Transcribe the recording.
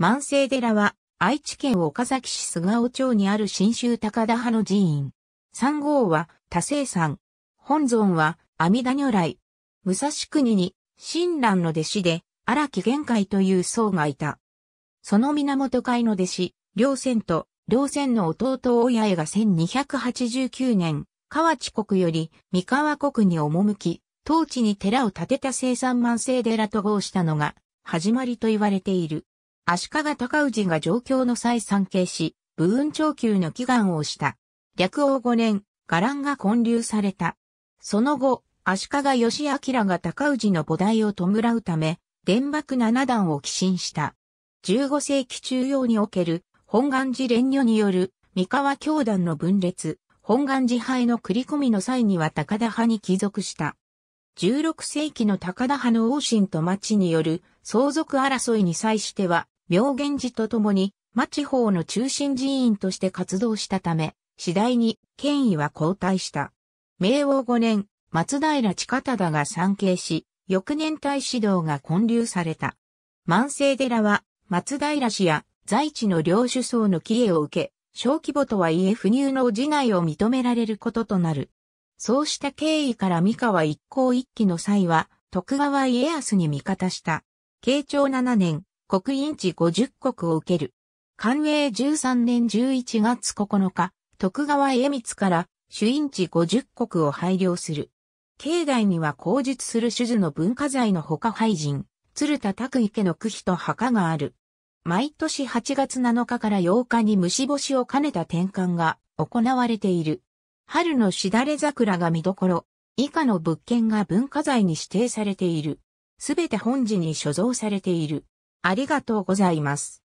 万世寺は、愛知県岡崎市菅尾町にある新州高田派の寺院。三号は、多生山。本尊は、阿弥陀如来。武蔵国に、親鸞の弟子で、荒木玄海という僧がいた。その源会の弟子、両仙と、両仙の弟親江が1289年、河内国より三河国に赴き、当地に寺を建てた生産万世寺と号したのが、始まりと言われている。足利尊氏が上京の際参詣し、武運長久の祈願をした。略王5年、伽藍が建立された。その後、足利義明が尊氏の母代を弔うため、伝幕七段を寄進した。15世紀中央における本願寺連女による三河教団の分裂、本願寺派への繰り込みの際には高田派に帰属した。16世紀の高田派の王信と町による相続争いに際しては、明源寺とともに、町方の中心寺院として活動したため、次第に権威は後退した。明王5年、松平近忠が参詣し、翌年大指導が建立された。万世寺は、松平氏や在地の領主層の帰依を受け、小規模とはいえ不入の地内を認められることとなる。そうした経緯から三河一向一揆の際は、徳川家康に味方した。慶長7年、国印地50国を受ける。官営13年11月9日、徳川家光から主印地50国を拝領する。境内には口述する手術の文化財の他廃人、鶴田拓池の区碑と墓がある。毎年8月7日から8日に虫干しを兼ねた転換が行われている。春のしだれ桜が見どころ、以下の物件が文化財に指定されている。すべて本寺に所蔵されている。ありがとうございます。